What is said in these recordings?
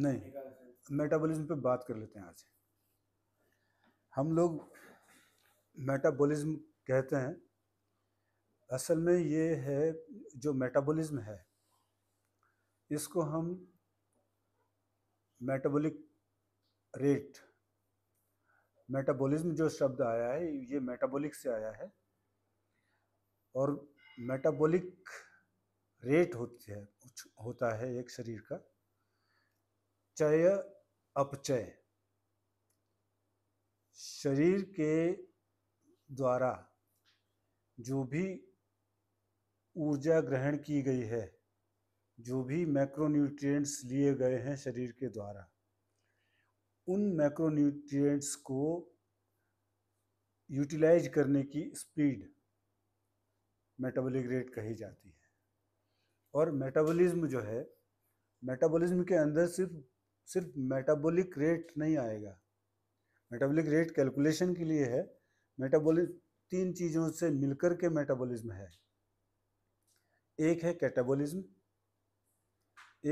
नहीं मेटाबॉलिज्म पे बात कर लेते हैं आज हम लोग मेटाबॉलिज्म कहते हैं असल में ये है जो मेटाबॉलिज्म है इसको हम मेटाबॉलिक रेट मेटाबॉलिज्म जो शब्द आया है ये मेटाबॉलिक से आया है और मेटाबॉलिक रेट होती है होता है एक शरीर का चय अपचय शरीर के द्वारा जो भी ऊर्जा ग्रहण की गई है जो भी मैक्रोन्यूट्रिएंट्स लिए गए हैं शरीर के द्वारा उन मैक्रोन्यूट्रिएंट्स को यूटिलाइज करने की स्पीड मेटाबॉलिक रेट कही जाती है और मेटाबॉलिज्म जो है मेटाबॉलिज्म के अंदर सिर्फ सिर्फ मेटाबॉलिक रेट नहीं आएगा मेटाबॉलिक रेट कैलकुलेशन के लिए है मेटाबॉलिक तीन चीज़ों से मिलकर के मेटाबॉलिज्म है एक है कैटाबॉलिज्म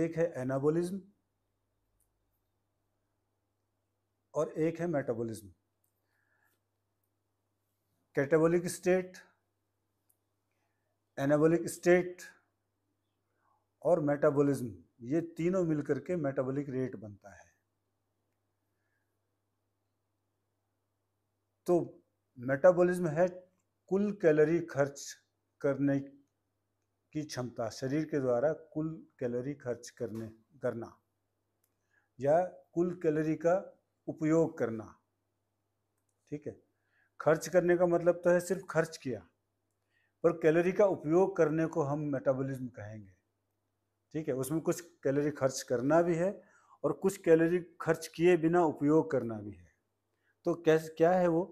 एक है एनाबॉलिज्म और एक है metabolism catabolic state anabolic state और मेटाबॉलिज्म ये तीनों मिलकर के मेटाबॉलिक रेट बनता है तो मेटाबॉलिज्म है कुल कैलोरी खर्च करने की क्षमता शरीर के द्वारा कुल कैलोरी खर्च करने करना या कुल कैलोरी का उपयोग करना ठीक है खर्च करने का मतलब तो है सिर्फ खर्च किया पर कैलोरी का उपयोग करने को हम मेटाबॉलिज्म कहेंगे ठीक है उसमें कुछ कैलोरी खर्च करना भी है और कुछ कैलोरी खर्च किए बिना उपयोग करना भी है तो कैसे क्या है वो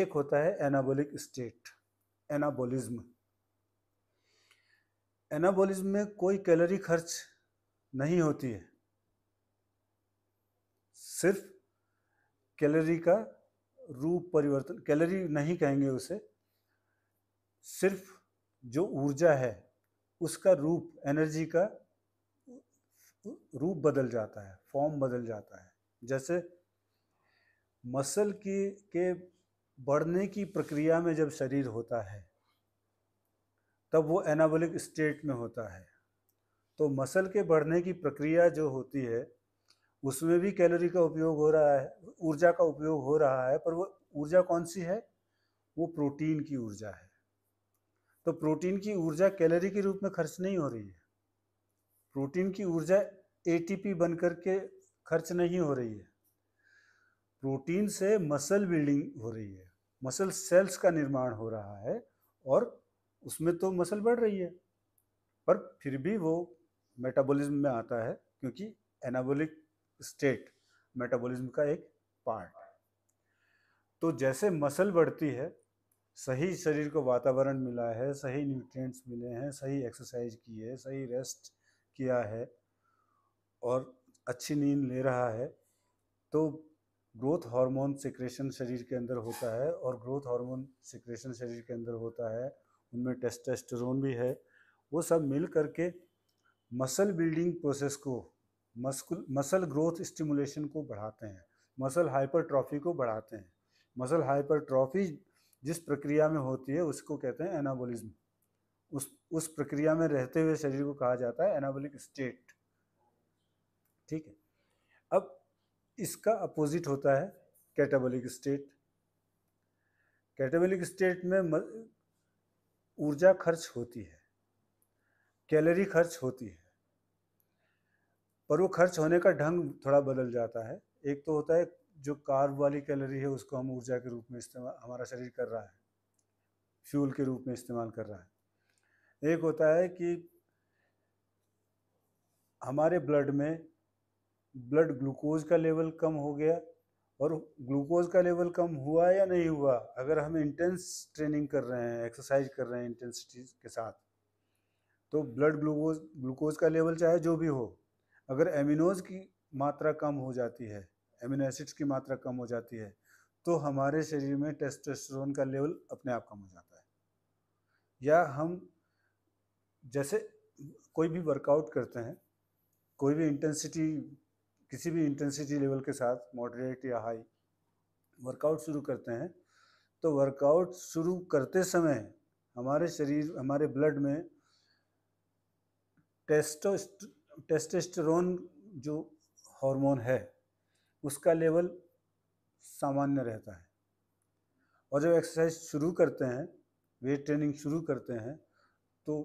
एक होता है एनाबोलिक स्टेट एनाबोलिज्म एनाबोलिज्म में कोई कैलोरी खर्च नहीं होती है सिर्फ कैलोरी का रूप परिवर्तन कैलोरी नहीं कहेंगे उसे सिर्फ जो ऊर्जा है उसका रूप एनर्जी का रूप बदल जाता है फॉर्म बदल जाता है जैसे मसल की के बढ़ने की प्रक्रिया में जब शरीर होता है तब वो एनाबोलिक स्टेट में होता है तो मसल के बढ़ने की प्रक्रिया जो होती है उसमें भी कैलोरी का उपयोग हो रहा है ऊर्जा का उपयोग हो रहा है पर वो ऊर्जा कौन सी है वो प्रोटीन की ऊर्जा है तो प्रोटीन की ऊर्जा कैलोरी के रूप में खर्च नहीं हो रही है प्रोटीन की ऊर्जा एटीपी बन के खर्च नहीं हो रही है प्रोटीन से मसल बिल्डिंग हो रही है मसल सेल्स का निर्माण हो रहा है और उसमें तो मसल बढ़ रही है पर फिर भी वो मेटाबॉलिज्म में आता है क्योंकि एनाबोलिक स्टेट मेटाबॉलिज्म का एक पार्ट तो जैसे मसल बढ़ती है सही शरीर को वातावरण मिला है सही न्यूट्रिएंट्स मिले हैं सही एक्सरसाइज की है सही रेस्ट किया है और अच्छी नींद ले रहा है तो ग्रोथ हार्मोन सिक्रेशन शरीर के अंदर होता है और ग्रोथ हार्मोन सिक्रेशन शरीर के अंदर होता है उनमें टेस्टेस्टेरोन भी है वो सब मिल करके मसल बिल्डिंग प्रोसेस को मस्कुल मसल ग्रोथ स्टिमुलेशन को बढ़ाते हैं मसल हाइपरट्रॉफी को बढ़ाते हैं मसल हाइपरट्रॉफी जिस प्रक्रिया में होती है उसको कहते हैं एनाबोलिज्म उस उस प्रक्रिया में रहते हुए शरीर को कहा जाता है एनाबोलिक स्टेट ठीक है अब इसका अपोजिट होता है कैटाबोलिक स्टेट कैटाबोलिक स्टेट में ऊर्जा खर्च होती है कैलोरी खर्च होती है पर वो खर्च होने का ढंग थोड़ा बदल जाता है एक तो होता है जो कार्ब वाली कैलोरी है उसको हम ऊर्जा के रूप में इस्तेमाल हमारा शरीर कर रहा है फ्यूल के रूप में इस्तेमाल कर रहा है एक होता है कि हमारे ब्लड में ब्लड ग्लूकोज का लेवल कम हो गया और ग्लूकोज का लेवल कम हुआ या नहीं हुआ अगर हम इंटेंस ट्रेनिंग कर रहे हैं एक्सरसाइज कर रहे हैं इंटेंसिटी के साथ तो ब्लड ग्लूकोज ग्लूकोज का लेवल चाहे जो भी हो अगर एमिनोज की मात्रा कम हो जाती है एमिनो एसिड्स की मात्रा कम हो जाती है तो हमारे शरीर में टेस्टोस्टेरोन का लेवल अपने आप कम हो जाता है या हम जैसे कोई भी वर्कआउट करते हैं कोई भी इंटेंसिटी किसी भी इंटेंसिटी लेवल के साथ मॉडरेट या हाई वर्कआउट शुरू करते हैं तो वर्कआउट शुरू करते समय हमारे शरीर हमारे ब्लड में टेस्टो टेस्टेस्टेरोन जो हार्मोन है उसका लेवल सामान्य रहता है और जब एक्सरसाइज शुरू करते हैं वेट ट्रेनिंग शुरू करते हैं तो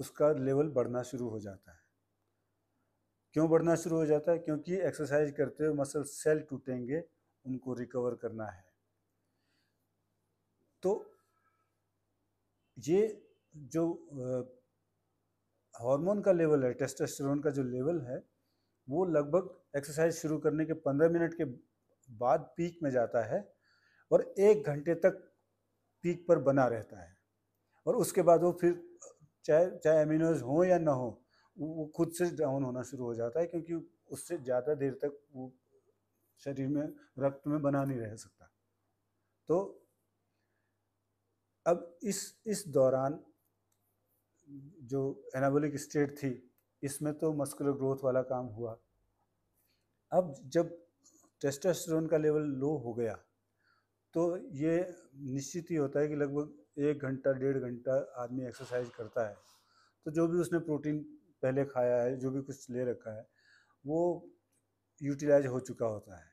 उसका लेवल बढ़ना शुरू हो जाता है क्यों बढ़ना शुरू हो जाता है क्योंकि एक्सरसाइज करते हुए मसल सेल टूटेंगे उनको रिकवर करना है तो ये जो हार्मोन का लेवल है टेस्टोस्टेरोन का जो लेवल है वो लगभग एक्सरसाइज शुरू करने के पंद्रह मिनट के बाद पीक में जाता है और एक घंटे तक पीक पर बना रहता है और उसके बाद वो फिर चाहे चाहे एमिनोज हो या ना हो वो खुद से डाउन होना शुरू हो जाता है क्योंकि उससे ज़्यादा देर तक वो शरीर में रक्त में बना नहीं रह सकता तो अब इस इस दौरान जो एनाबोलिक स्टेट थी इसमें तो मस्कुलर ग्रोथ वाला काम हुआ अब जब टेस्टोस्टेरोन का लेवल लो हो गया तो ये निश्चित ही होता है कि लगभग एक घंटा डेढ़ घंटा आदमी एक्सरसाइज करता है तो जो भी उसने प्रोटीन पहले खाया है जो भी कुछ ले रखा है वो यूटिलाइज हो चुका होता है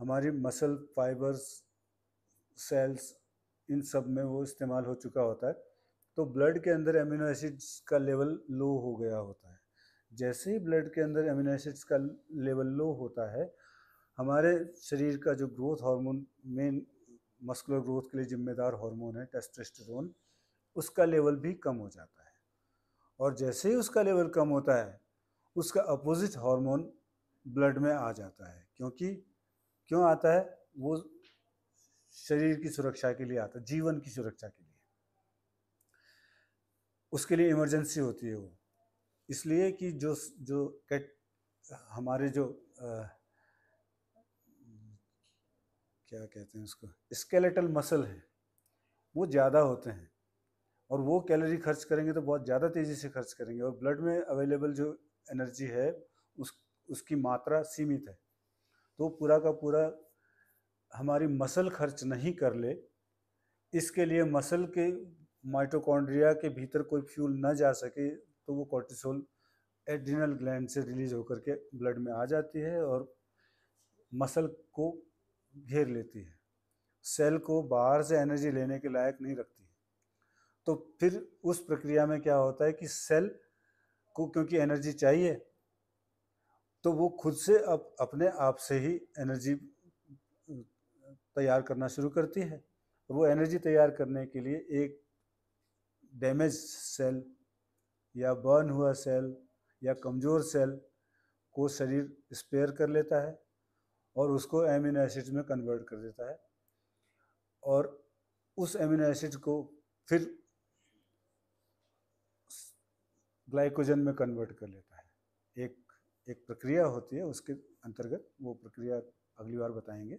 हमारी मसल फाइबर्स सेल्स इन सब में वो इस्तेमाल हो चुका होता है तो ब्लड के अंदर एमिनो एसिड्स का लेवल लो हो गया होता है जैसे ही ब्लड के अंदर एमिनो एसिड्स का लेवल लो होता है हमारे शरीर का जो growth hormone main muscular growth के लिए जिम्मेदार हार्मोन है टेस्टोस्टेरोन उसका लेवल भी कम हो जाता है और जैसे ही उसका लेवल कम होता है उसका अपोजिट हार्मोन ब्लड में आ जाता है क्योंकि क्यों आता है वो शरीर की सुरक्षा के लिए आता है जीवन की सुरक्षा के लिए उसके लिए इमरजेंसी होती है वो इसलिए कि जो जो कैट हमारे जो आ, क्या कहते हैं उसको स्केलेटल मसल है वो ज़्यादा होते हैं और वो कैलोरी खर्च करेंगे तो बहुत ज़्यादा तेज़ी से खर्च करेंगे और ब्लड में अवेलेबल जो एनर्जी है उस उसकी मात्रा सीमित है तो पूरा का पूरा हमारी मसल खर्च नहीं कर ले इसके लिए मसल के माइटोकॉन्ड्रिया के भीतर कोई फ्यूल न जा सके तो वो कॉर्टिसोल एड्रिनल ग्लैंड से रिलीज होकर के ब्लड में आ जाती है और मसल को घेर लेती है सेल को बाहर से एनर्जी लेने के लायक नहीं रखती है तो फिर उस प्रक्रिया में क्या होता है कि सेल को क्योंकि एनर्जी चाहिए तो वो खुद से अब अपने आप से ही एनर्जी तैयार करना शुरू करती है वो एनर्जी तैयार करने के लिए एक डैमेज सेल या बर्न हुआ सेल या कमज़ोर सेल को शरीर स्पेयर कर लेता है और उसको एमिनो एसिड में कन्वर्ट कर देता है और उस एमिनो एसिड को फिर ग्लाइकोजन में कन्वर्ट कर लेता है एक एक प्रक्रिया होती है उसके अंतर्गत वो प्रक्रिया अगली बार बताएंगे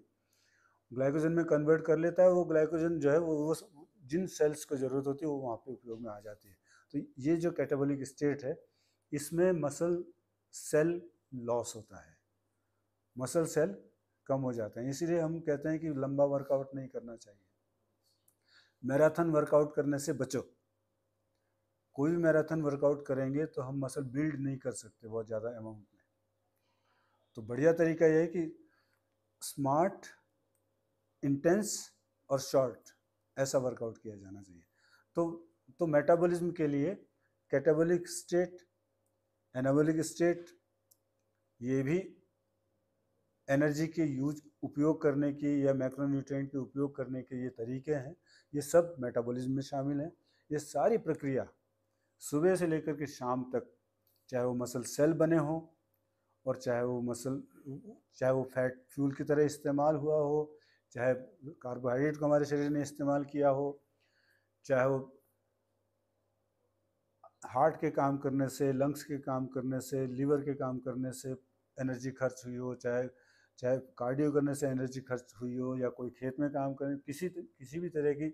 ग्लाइकोजन में कन्वर्ट कर लेता है वो ग्लाइकोजन जो है वो, वो जिन सेल्स को ज़रूरत होती है वो वहाँ पे उपयोग में आ जाती है तो ये जो कैटाबॉलिक स्टेट है इसमें मसल सेल लॉस होता है मसल सेल कम हो जाते हैं इसीलिए हम कहते हैं कि लंबा वर्कआउट नहीं करना चाहिए मैराथन वर्कआउट करने से बचो कोई भी मैराथन वर्कआउट करेंगे तो हम मसल बिल्ड नहीं कर सकते बहुत ज़्यादा अमाउंट में तो बढ़िया तरीका यह है कि स्मार्ट इंटेंस और शॉर्ट ऐसा वर्कआउट किया जाना चाहिए तो तो मेटाबॉलिज्म के लिए कैटाबॉलिक स्टेट एनाबॉलिक स्टेट ये भी एनर्जी के यूज उपयोग करने के या मैक्रोन्यूट्रेंट के उपयोग करने के ये तरीके हैं ये सब मेटाबॉलिज्म में शामिल हैं ये सारी प्रक्रिया सुबह से लेकर के शाम तक चाहे वो मसल सेल बने हों और चाहे वो मसल चाहे वो फैट फ्यूल की तरह इस्तेमाल हुआ हो चाहे कार्बोहाइड्रेट को हमारे शरीर ने इस्तेमाल किया हो चाहे वो हार्ट के काम करने से लंग्स के काम करने से लीवर के काम करने से एनर्जी खर्च हुई हो चाहे चाहे कार्डियो करने से एनर्जी खर्च हुई हो या कोई खेत में काम करें किसी किसी भी तरह की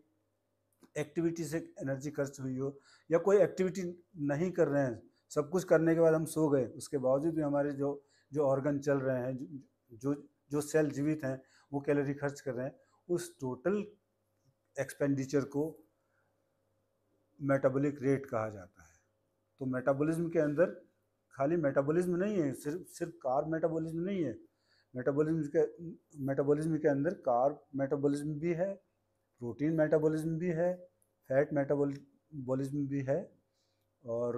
एक्टिविटी से एनर्जी खर्च हुई हो या कोई एक्टिविटी नहीं कर रहे हैं सब कुछ करने के बाद हम सो गए उसके बावजूद भी हमारे जो जो ऑर्गन चल रहे हैं जो जो सेल जीवित हैं वो कैलोरी खर्च कर रहे हैं उस टोटल एक्सपेंडिचर को मेटाबॉलिक रेट कहा जाता है तो मेटाबॉलिज्म के अंदर खाली मेटाबॉलिज्म नहीं है सिर्फ सिर्फ कार्ब मेटाबॉलिज्म नहीं है मेटाबॉलिज्म के मेटाबॉलिज्म के अंदर कार्ब मेटाबॉलिज्म भी है प्रोटीन मेटाबॉलिज्म भी है फैट मेटाबॉलिज्म भी है और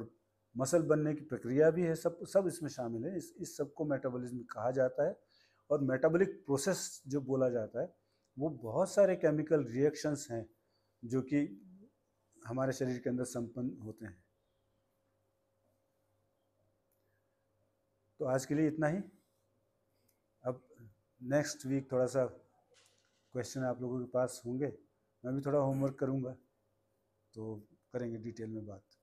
मसल बनने की प्रक्रिया भी है सब सब इसमें शामिल है इस इस सब को मेटाबॉलिज्म कहा जाता है और मेटाबॉलिक प्रोसेस जो बोला जाता है वो बहुत सारे केमिकल रिएक्शंस हैं जो कि हमारे शरीर के अंदर संपन्न होते हैं तो आज के लिए इतना ही अब नेक्स्ट वीक थोड़ा सा क्वेश्चन आप लोगों के पास होंगे मैं भी थोड़ा होमवर्क करूँगा तो करेंगे डिटेल में बात